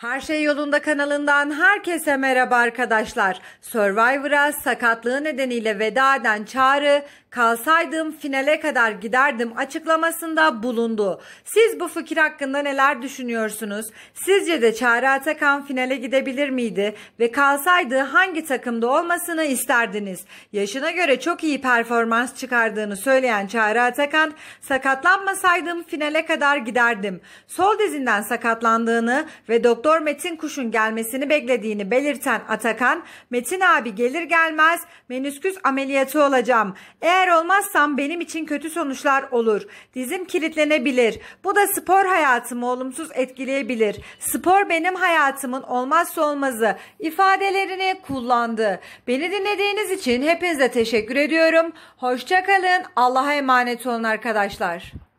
Her şey yolunda kanalından herkese merhaba arkadaşlar. Survivor'a sakatlığı nedeniyle veda eden Çağrı, kalsaydım finale kadar giderdim açıklamasında bulundu. Siz bu fikir hakkında neler düşünüyorsunuz? Sizce de Çağrı Atakan finale gidebilir miydi? Ve kalsaydı hangi takımda olmasını isterdiniz? Yaşına göre çok iyi performans çıkardığını söyleyen Çağrı Atakan, sakatlanmasaydım finale kadar giderdim. Sol dizinden sakatlandığını ve doktor Doktor Metin Kuş'un gelmesini beklediğini belirten Atakan, Metin abi gelir gelmez menüsküs ameliyatı olacağım. Eğer olmazsam benim için kötü sonuçlar olur. Dizim kilitlenebilir. Bu da spor hayatımı olumsuz etkileyebilir. Spor benim hayatımın olmazsa olmazı ifadelerini kullandı. Beni dinlediğiniz için hepinize teşekkür ediyorum. Hoşçakalın. Allah'a emanet olun arkadaşlar.